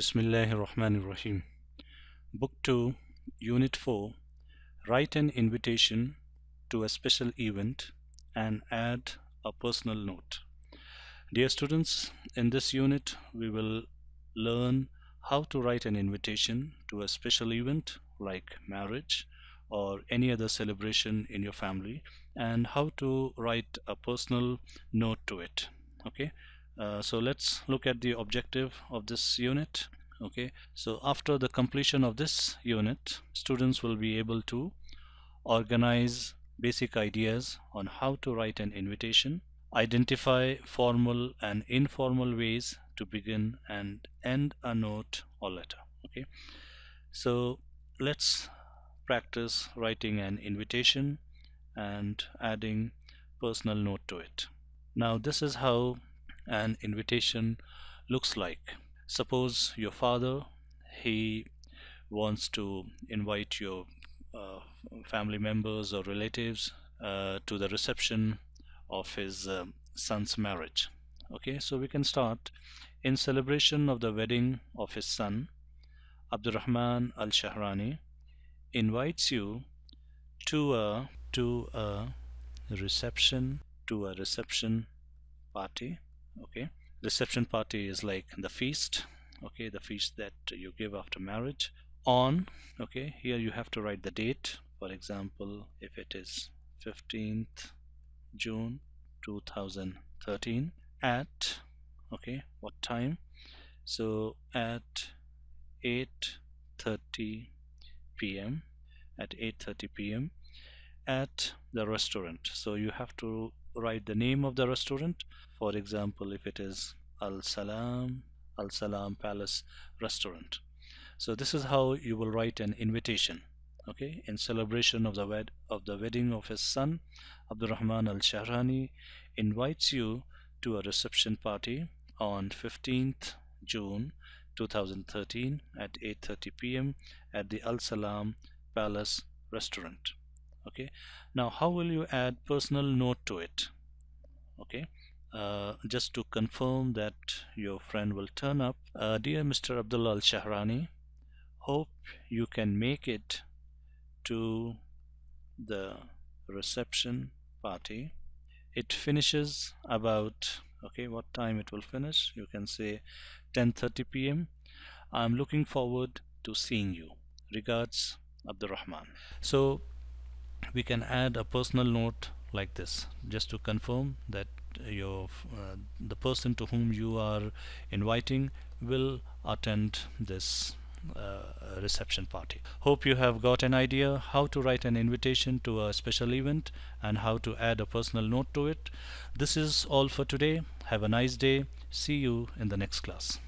Bismillahir Rahmanir Rahim. Book 2, Unit 4 Write an invitation to a special event and add a personal note. Dear students, in this unit we will learn how to write an invitation to a special event like marriage or any other celebration in your family and how to write a personal note to it. Okay, uh, so let's look at the objective of this unit okay so after the completion of this unit students will be able to organize basic ideas on how to write an invitation identify formal and informal ways to begin and end a note or letter okay so let's practice writing an invitation and adding personal note to it now this is how an invitation looks like. Suppose your father, he wants to invite your uh, family members or relatives uh, to the reception of his uh, son's marriage. Okay, so we can start. In celebration of the wedding of his son, Abdurrahman al-Shahrani invites you to a to a reception to a reception party okay reception party is like the feast okay the feast that you give after marriage on okay here you have to write the date for example if it is 15th June 2013 at okay what time so at 8:30 p.m. at 8:30 p.m. at the restaurant so you have to write the name of the restaurant for example if it is Al Salam Al Salam Palace restaurant so this is how you will write an invitation okay in celebration of the wed of the wedding of his son Abdurrahman Al Shahrani invites you to a reception party on 15th June 2013 at 8:30 p.m. at the Al Salam Palace restaurant okay now how will you add personal note to it okay uh, just to confirm that your friend will turn up uh, dear Mr. Abdullah al-Shahrani hope you can make it to the reception party it finishes about okay what time it will finish you can say 10:30 p.m. I'm looking forward to seeing you regards Abdurrahman so we can add a personal note like this just to confirm that your uh, the person to whom you are inviting will attend this uh, reception party. Hope you have got an idea how to write an invitation to a special event and how to add a personal note to it. This is all for today. Have a nice day. See you in the next class.